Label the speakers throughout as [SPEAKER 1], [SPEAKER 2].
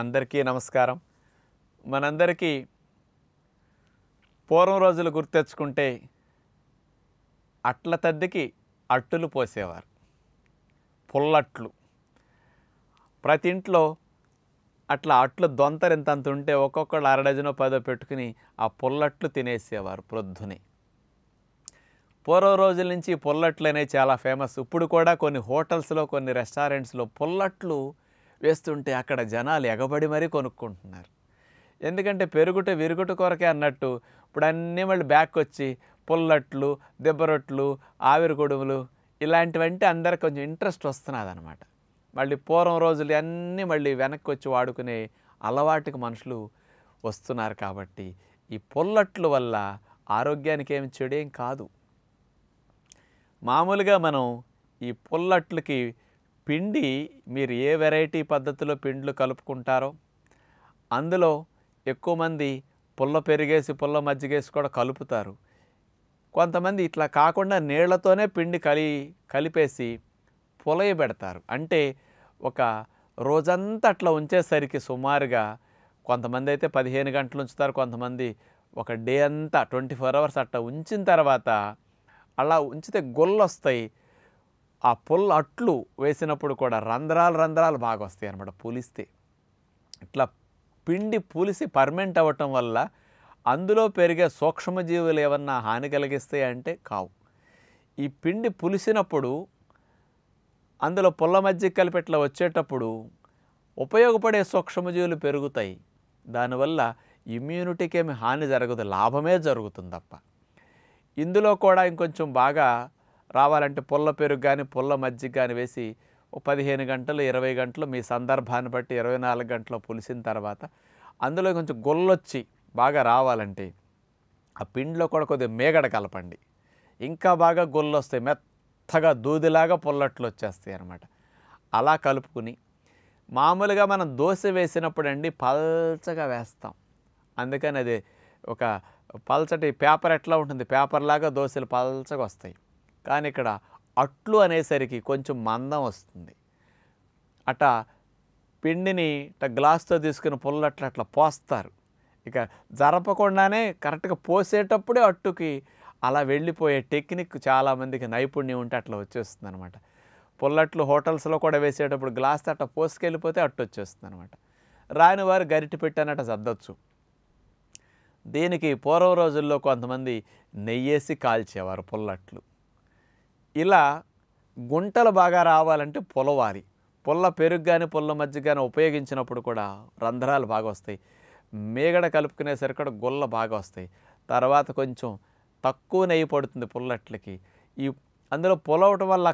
[SPEAKER 1] అందరికీ నమస్కారం మనందరికీ పూర్వం రోజులు గుర్తెచ్చుకుంటే అట్ల తద్దికి అట్టులు పోసేవారు పుల్లట్లు ప్రతి ఇంట్లో అట్లా అట్లు దొంతరింతంత ఉంటే ఒక్కొక్కళ్ళు అరడజనో పదో పెట్టుకుని ఆ పుల్లట్లు తినేసేవారు ప్రొద్దుని పూర్వ రోజుల నుంచి పుల్లట్లు అనేవి చాలా ఫేమస్ ఇప్పుడు కూడా కొన్ని హోటల్స్లో కొన్ని రెస్టారెంట్స్లో పుల్లట్లు వేస్తుంటే అక్కడ జనాలు ఎగబడి మరీ కొనుక్కుంటున్నారు ఎందుకంటే పెరుగుట విరుగుట కొరకే అన్నట్టు ఇప్పుడు అన్నీ మళ్ళీ బ్యాక్ వచ్చి పుల్లట్లు దెబ్బరొట్లు ఆవిరి గొడుగులు ఇలాంటివంటే అందరికి కొంచెం ఇంట్రెస్ట్ వస్తున్నది అనమాట మళ్ళీ పూర్వం రోజులు అన్నీ మళ్ళీ వెనక్కి వచ్చి వాడుకునే అలవాటుకి మనుషులు వస్తున్నారు కాబట్టి ఈ పొల్లట్ల వల్ల ఆరోగ్యానికి ఏమి చెడేం కాదు మామూలుగా మనం ఈ పొల్లట్లకి పిండి మీరు ఏ వెరైటీ పద్ధతిలో పిండ్లు కలుపుకుంటారో అందులో ఎక్కువ మంది పుల్ల పెరిగేసి పుల్ల మజ్జిగేసి కూడా కలుపుతారు కొంతమంది ఇట్లా కాకుండా నీళ్లతోనే పిండి కలి కలిపేసి పులయబెడతారు అంటే ఒక రోజంతా అట్లా ఉంచేసరికి సుమారుగా కొంతమంది అయితే పదిహేను గంటలు ఉంచుతారు కొంతమంది ఒక డే అంతా ట్వంటీ ఫోర్ అవర్స్ అట్లా ఉంచిన తర్వాత అలా ఉంచితే గొల్లు వస్తాయి ఆ పుల్ల అట్లు వేసినప్పుడు కూడా రంధ్రాలు రంధ్రాలు బాగా వస్తాయి అనమాట పులిస్తే ఇట్లా పిండి పులిసి పర్మెంట్ అవ్వటం వల్ల అందులో పెరిగే సూక్ష్మజీవులు ఏమన్నా హాని కలిగిస్తాయి అంటే కావు ఈ పిండి పులిసినప్పుడు అందులో పుల్ల మధ్య కలిపి ఇట్లా వచ్చేటప్పుడు ఉపయోగపడే సూక్ష్మజీవులు పెరుగుతాయి దానివల్ల ఇమ్యూనిటీకి ఏమి హాని జరగదు లాభమే జరుగుతుంది తప్ప ఇందులో కూడా ఇంకొంచెం బాగా రావాలంటే పుల్ల పెరుగు కానీ పుల్ల మజ్జిగ కానీ వేసి పదిహేను గంటలు ఇరవై గంటలు మీ సందర్భాన్ని బట్టి ఇరవై నాలుగు గంటలు పులిసిన తర్వాత అందులో కొంచెం గొల్లొచ్చి బాగా రావాలంటే ఆ పిండిలో కూడా కొద్దిగా మేగడ కలపండి ఇంకా బాగా గొల్లు వస్తాయి మెత్తగా దూదిలాగా పొల్లట్లు వచ్చేస్తాయి అనమాట అలా కలుపుకుని మామూలుగా మనం దోశ వేసినప్పుడు అండి పల్చగా వేస్తాం అందుకని అది ఒక పల్చటి పేపర్ ఎట్లా ఉంటుంది పేపర్లాగా దోశలు పల్చగా వస్తాయి కానీ ఇక్కడ అట్లు అనేసరికి కొంచెం మందం వస్తుంది అట పిండిని ఇట గ్లాస్తో తీసుకుని పుల్లట్లు అట్లా పోస్తారు ఇక జరపకుండానే కరెక్ట్గా పోసేటప్పుడే అట్టుకి అలా వెళ్ళిపోయే టెక్నిక్ చాలామందికి నైపుణ్యం ఉంటే అట్లా వచ్చేస్తుంది అనమాట పుల్లట్లు హోటల్స్లో కూడా వేసేటప్పుడు గ్లాస్ అట్ట పోసుకెళ్ళిపోతే అట్టు వచ్చేస్తుంది అనమాట రాని వారు గరిటి పెట్టానట సర్దొచ్చు దీనికి పూర్వ రోజుల్లో కొంతమంది నెయ్యేసి కాల్చేవారు పుల్లట్లు ఇలా గుంటలు బాగా రావాలంటే పొలవాలి పొల్ల పెరుగు కానీ పొల్ల మజ్జిగ కానీ ఉపయోగించినప్పుడు కూడా రంధ్రాలు బాగా వస్తాయి మేగడ కలుపుకునేసరికి కూడా గుల్ల బాగా వస్తాయి తర్వాత కొంచెం తక్కువ నెయ్యి పడుతుంది పుల్లట్లకి ఈ అందులో పొలవటం వల్ల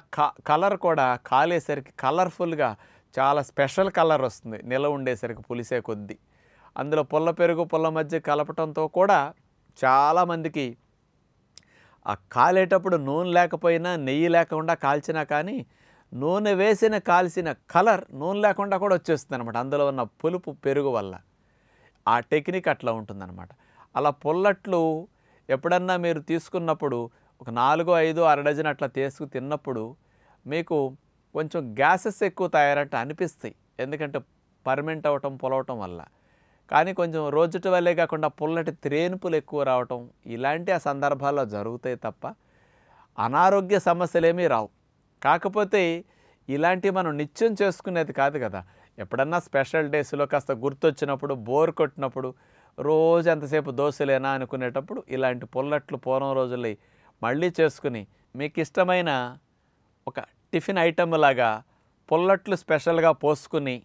[SPEAKER 1] కలర్ కూడా కాలేసరికి కలర్ఫుల్గా చాలా స్పెషల్ కలర్ వస్తుంది నిల ఉండేసరికి పులిసే కొద్దీ అందులో పుల్ల పెరుగు పొల్ల మధ్య కలపటంతో కూడా చాలామందికి ఆ కాలేటప్పుడు నూనె లేకపోయినా నెయ్యి లేకుండా కాల్చినా కానీ నూనె వేసిన కాల్చిన కలర్ నూనె లేకుండా కూడా వచ్చేస్తుంది అనమాట అందులో ఉన్న పులుపు పెరుగు వల్ల ఆ టెక్నిక్ అట్లా ఉంటుందన్నమాట అలా పుల్లట్లు ఎప్పుడన్నా మీరు తీసుకున్నప్పుడు ఒక నాలుగు ఐదు అర డజన్ అట్లా తీసుకు తిన్నప్పుడు మీకు కొంచెం గ్యాసెస్ ఎక్కువ తయారంటే అనిపిస్తాయి ఎందుకంటే పర్మెంట్ అవ్వటం పొలవటం వల్ల కానీ కొంచెం రోజుటి వల్లే కాకుండా పుల్లటి త్రేనుపులు ఎక్కువ రావటం ఇలాంటి ఆ సందర్భాల్లో జరుగుతాయి తప్ప అనారోగ్య సమస్యలేమీ రావు కాకపోతే ఇలాంటివి మనం నిత్యం చేసుకునేది కాదు కదా ఎప్పుడన్నా స్పెషల్ డేస్లో కాస్త గుర్తొచ్చినప్పుడు బోర్ కొట్టినప్పుడు రోజు ఎంతసేపు దోశలేనా అనుకునేటప్పుడు ఇలాంటి పుల్లట్లు పూర్వం రోజులు మళ్ళీ చేసుకుని మీకు ఇష్టమైన ఒక టిఫిన్ ఐటమ్ లాగా పుల్లట్లు స్పెషల్గా పోసుకుని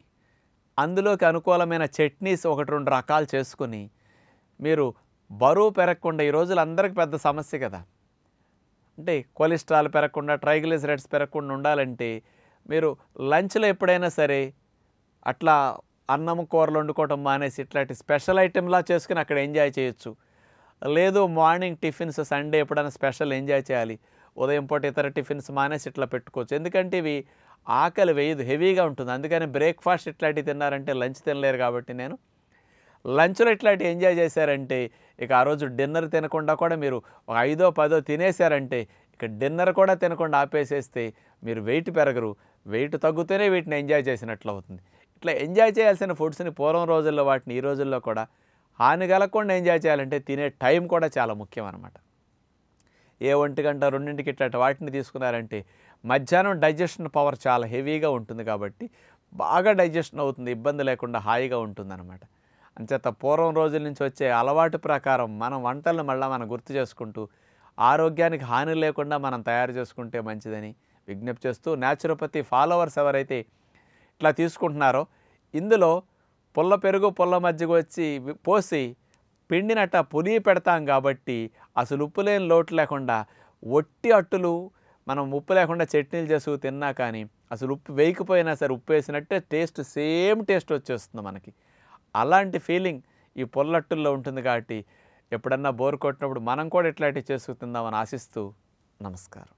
[SPEAKER 1] అందులోకి అనుకూలమైన చట్నీస్ ఒకటి రెండు రకాలు చేసుకుని మీరు బరువు పెరగకుండా ఈ రోజులు అందరికి పెద్ద సమస్య కదా అంటే కొలెస్ట్రాల్ పెరగకుండా ట్రైగ్లిసరైడ్స్ పెరగకుండా ఉండాలంటే మీరు లంచ్లో ఎప్పుడైనా సరే అట్లా అన్నం కూరలు వండుకోవటం మానేసి ఇట్లాంటి స్పెషల్ ఐటెంలా చేసుకుని అక్కడ ఎంజాయ్ చేయొచ్చు లేదు మార్నింగ్ టిఫిన్స్ సండే ఎప్పుడైనా స్పెషల్ ఎంజాయ్ చేయాలి ఉదయం పూట ఇతర టిఫిన్స్ మానేసి ఇట్లా పెట్టుకోవచ్చు ఎందుకంటే ఇవి ఆకలి వేయదు హెవీగా ఉంటుంది అందుకని బ్రేక్ఫాస్ట్ ఇట్లాంటివి తిన్నారంటే లంచ్ తినలేరు కాబట్టి నేను లంచ్లో ఇట్లాంటివి ఎంజాయ్ చేశారంటే ఇక ఆ రోజు డిన్నర్ తినకుండా కూడా మీరు ఒక ఐదో పదో తినేశారంటే ఇక డిన్నర్ కూడా తినకుండా ఆపేసేస్తే మీరు వెయిట్ పెరగరు వెయిట్ తగ్గుతూనే వీటిని ఎంజాయ్ చేసినట్లు అవుతుంది ఇట్లా ఎంజాయ్ చేయాల్సిన ఫుడ్స్ని పూర్వం రోజుల్లో వాటిని ఈ రోజుల్లో కూడా హాని కలగకుండా ఎంజాయ్ చేయాలంటే తినే టైం కూడా చాలా ముఖ్యం అనమాట ఏ ఒంటి గంట రెండింటికి ఇట్లాంటి వాటిని తీసుకున్నారంటే మధ్యాహ్నం డైజెషన్ పవర్ చాలా హెవీగా ఉంటుంది కాబట్టి బాగా డైజెషన్ అవుతుంది ఇబ్బంది లేకుండా హాయిగా అనమాట అంచేత పూర్వం రోజుల నుంచి వచ్చే అలవాటు ప్రకారం మనం వంటలను మళ్ళీ మనం గుర్తు చేసుకుంటూ ఆరోగ్యానికి హాని లేకుండా మనం తయారు చేసుకుంటే మంచిదని విజ్ఞప్తి చేస్తూ న్యాచురోపతి ఫాలోవర్స్ ఎవరైతే ఇట్లా తీసుకుంటున్నారో ఇందులో పుల్ల పెరుగు పుల్ల మజ్జిగ వచ్చి పోసి పిండినట్ట పులి పెడతాం కాబట్టి అసలు ఉప్పు లేని లోటు లేకుండా ఒట్టి అట్టులు మనం ఉప్పు లేకుండా చట్నీలు చేసుకు తిన్నా కానీ అసలు ఉప్పు వేయకపోయినా సరే ఉప్పు వేసినట్టే టేస్ట్ సేమ్ టేస్ట్ వచ్చేస్తుంది మనకి అలాంటి ఫీలింగ్ ఈ పొల్లట్టుల్లో ఉంటుంది కాబట్టి ఎప్పుడన్నా బోర్ కొట్టినప్పుడు మనం కూడా ఇట్లాంటివి చేసుకు తిందామని ఆశిస్తూ నమస్కారం